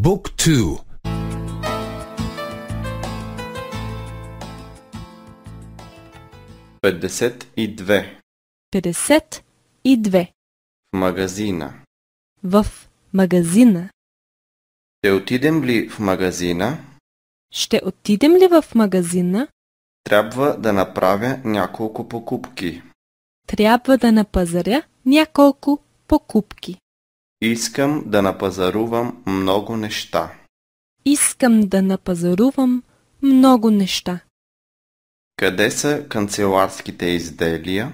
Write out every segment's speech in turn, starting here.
Book 2 и 52 52 В магазина В магазина Ще отидем ли в магазина? Ще отидем ли в магазина? Трябва да направя няколко покупки. Трябва да напазаря няколко покупки. Искам да напазарувам много неща. Искам да напазарувам много неща. Къде са канцеларските изделия?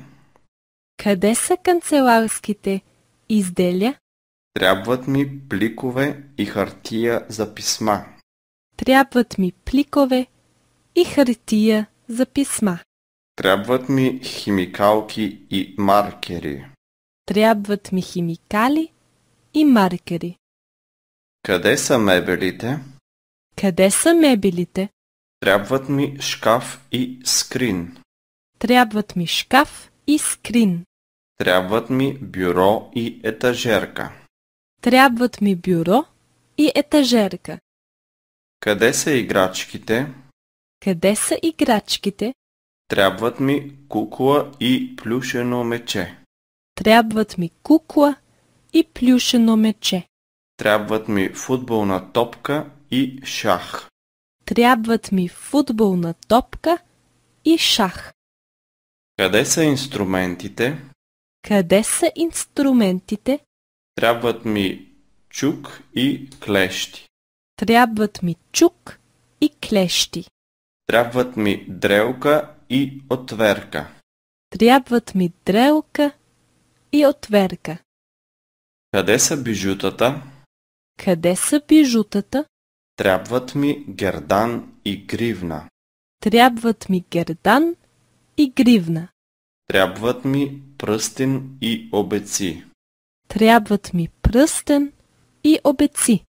Къде са канцеларските изделия? Трябват ми пликове и хартия за писма. Трябват ми пликове и хартия за писма. Трябват ми химикалки и маркери. Трябват ми химикали и маркери. Къде са мебелите? Къде са мебелите? Трябват ми шкаф и скрин. Трябват ми шкаф и скрин. Трябват ми бюро и етажерка. Трябват ми бюро и етажерка. Къде са играчките? Къде са играчките? Трябват ми кукла и плюшено мече. Трябват ми кукла и плюшено мече. Трябват ми футболна топка и шах. Трябват ми футболна топка и шах. Къде са инструментите? Къде са инструментите? Трябват ми чук и клещи. Трябват ми чук и клещи. Трябват ми дрелка и отверка. Трябват ми дрелка и отверка. Къде са бижутата? Къде са бижутата? Трябват ми гердан и гривна. Трябват ми гердан и гривна. Трябват ми пръстен и обеци. Трябват ми пръстен и обеци.